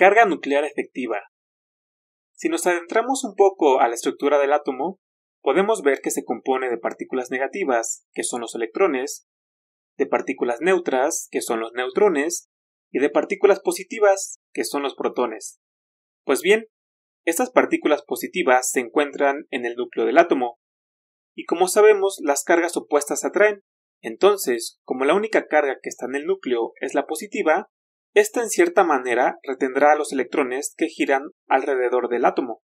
Carga nuclear efectiva. Si nos adentramos un poco a la estructura del átomo, podemos ver que se compone de partículas negativas, que son los electrones, de partículas neutras, que son los neutrones, y de partículas positivas, que son los protones. Pues bien, estas partículas positivas se encuentran en el núcleo del átomo, y como sabemos, las cargas opuestas atraen. Entonces, como la única carga que está en el núcleo es la positiva, esta en cierta manera retendrá a los electrones que giran alrededor del átomo.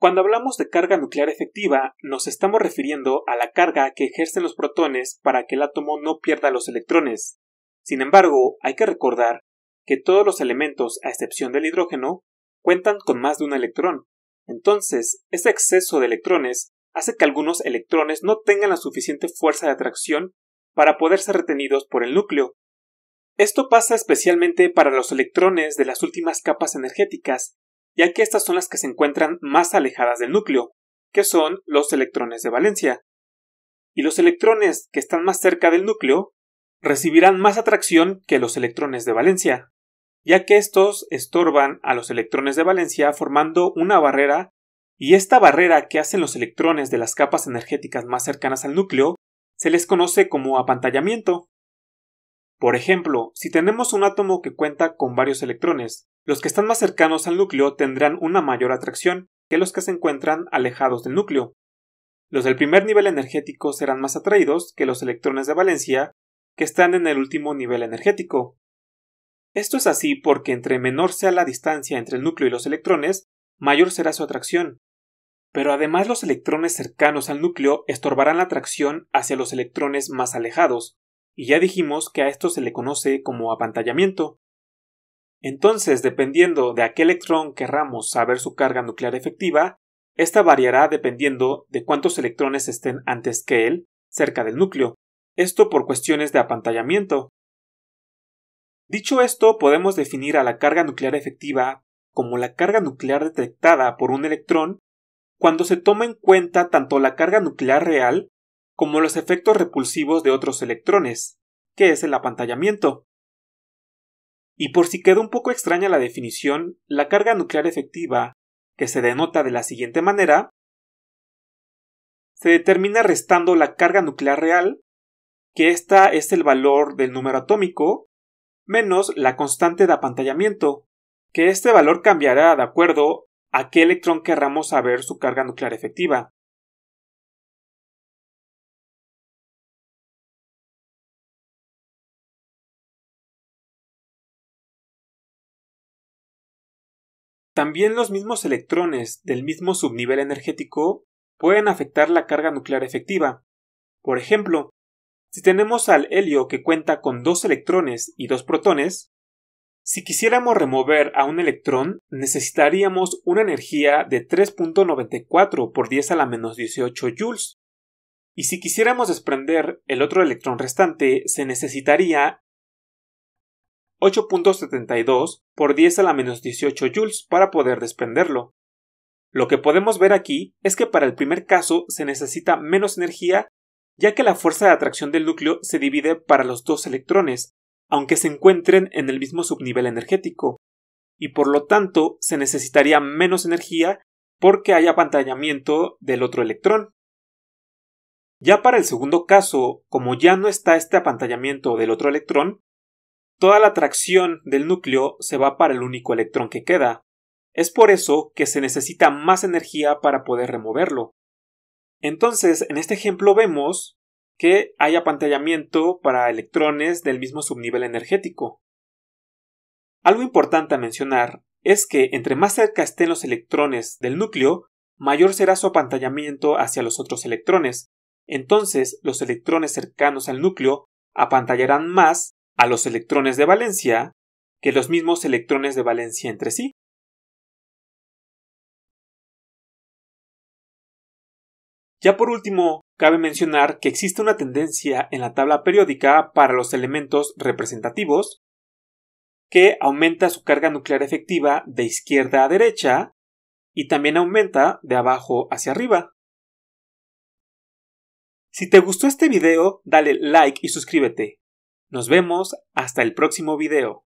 Cuando hablamos de carga nuclear efectiva, nos estamos refiriendo a la carga que ejercen los protones para que el átomo no pierda los electrones. Sin embargo, hay que recordar que todos los elementos, a excepción del hidrógeno, cuentan con más de un electrón. Entonces, ese exceso de electrones hace que algunos electrones no tengan la suficiente fuerza de atracción para poder ser retenidos por el núcleo, esto pasa especialmente para los electrones de las últimas capas energéticas, ya que estas son las que se encuentran más alejadas del núcleo, que son los electrones de valencia. Y los electrones que están más cerca del núcleo recibirán más atracción que los electrones de valencia, ya que estos estorban a los electrones de valencia formando una barrera, y esta barrera que hacen los electrones de las capas energéticas más cercanas al núcleo se les conoce como apantallamiento. Por ejemplo, si tenemos un átomo que cuenta con varios electrones, los que están más cercanos al núcleo tendrán una mayor atracción que los que se encuentran alejados del núcleo. Los del primer nivel energético serán más atraídos que los electrones de valencia que están en el último nivel energético. Esto es así porque entre menor sea la distancia entre el núcleo y los electrones, mayor será su atracción. Pero además los electrones cercanos al núcleo estorbarán la atracción hacia los electrones más alejados, y ya dijimos que a esto se le conoce como apantallamiento. Entonces, dependiendo de a qué electrón querramos saber su carga nuclear efectiva, esta variará dependiendo de cuántos electrones estén antes que él cerca del núcleo, esto por cuestiones de apantallamiento. Dicho esto, podemos definir a la carga nuclear efectiva como la carga nuclear detectada por un electrón cuando se toma en cuenta tanto la carga nuclear real como los efectos repulsivos de otros electrones, que es el apantallamiento. Y por si queda un poco extraña la definición, la carga nuclear efectiva, que se denota de la siguiente manera, se determina restando la carga nuclear real, que esta es el valor del número atómico, menos la constante de apantallamiento, que este valor cambiará de acuerdo a qué electrón querramos saber su carga nuclear efectiva. También los mismos electrones del mismo subnivel energético pueden afectar la carga nuclear efectiva. Por ejemplo, si tenemos al helio que cuenta con dos electrones y dos protones, si quisiéramos remover a un electrón, necesitaríamos una energía de 3.94 por 10 a la menos 18 joules. Y si quisiéramos desprender el otro electrón restante, se necesitaría 8.72 por 10 a la menos 18 joules para poder desprenderlo. Lo que podemos ver aquí es que para el primer caso se necesita menos energía ya que la fuerza de atracción del núcleo se divide para los dos electrones, aunque se encuentren en el mismo subnivel energético, y por lo tanto se necesitaría menos energía porque hay apantallamiento del otro electrón. Ya para el segundo caso, como ya no está este apantallamiento del otro electrón, toda la atracción del núcleo se va para el único electrón que queda. Es por eso que se necesita más energía para poder removerlo. Entonces, en este ejemplo vemos que hay apantallamiento para electrones del mismo subnivel energético. Algo importante a mencionar es que entre más cerca estén los electrones del núcleo, mayor será su apantallamiento hacia los otros electrones. Entonces, los electrones cercanos al núcleo apantallarán más a los electrones de valencia que los mismos electrones de valencia entre sí. Ya por último, cabe mencionar que existe una tendencia en la tabla periódica para los elementos representativos que aumenta su carga nuclear efectiva de izquierda a derecha y también aumenta de abajo hacia arriba. Si te gustó este video, dale like y suscríbete. Nos vemos hasta el próximo video.